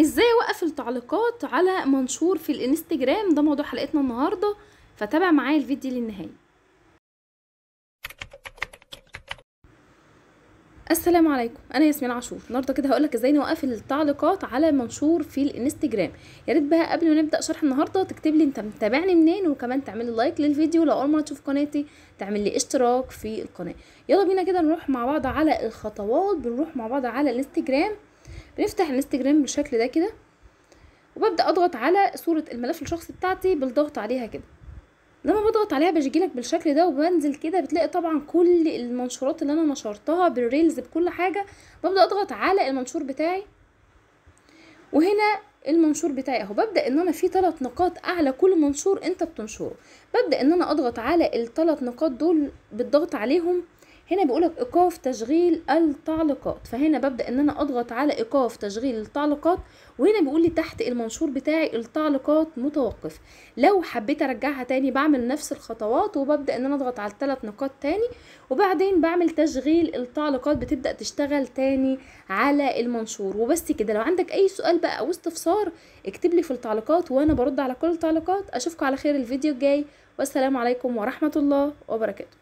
ازاي اوقف التعليقات على منشور في الانستجرام ده موضوع حلقتنا النهارده فتابع معايا الفيديو للنهايه السلام عليكم انا ياسمين عاشور النهارده كده هقولك ازاي نوقف التعليقات على منشور في الانستجرام يا ريت بقى قبل ما نبدا شرح النهارده تكتب لي انت متابعني منين وكمان تعمل لايك للفيديو لو اول مره تشوف قناتي تعمل لي اشتراك في القناه يلا بينا كده نروح مع بعض على الخطوات بنروح مع بعض على الانستجرام بنفتح الانستجرام بالشكل ده كده وببدا اضغط على صوره الملف الشخصي بتاعتي بالضغط عليها كده لما بضغط عليها بيجيلك بالشكل ده وبنزل كده بتلاقي طبعا كل المنشورات اللي انا نشرتها بالريلز بكل حاجه ببدا اضغط على المنشور بتاعي وهنا المنشور بتاعي اهو ببدا ان انا في ثلاث نقاط اعلى كل منشور انت بتنشره ببدا ان انا اضغط على الثلاث نقاط دول بالضغط عليهم هنا بيقولك ايقاف تشغيل التعليقات فهنا ببدا ان انا اضغط على ايقاف تشغيل التعليقات وهنا بيقول لي تحت المنشور بتاعي التعليقات متوقف لو حبيت ارجعها تاني بعمل نفس الخطوات وببدا ان انا اضغط على الثلاث نقاط تاني وبعدين بعمل تشغيل التعليقات بتبدا تشتغل تاني على المنشور وبس كده لو عندك اي سؤال بقى او استفسار اكتب لي في التعليقات وانا برد على كل التعليقات اشوفكم على خير الفيديو الجاي والسلام عليكم ورحمه الله وبركاته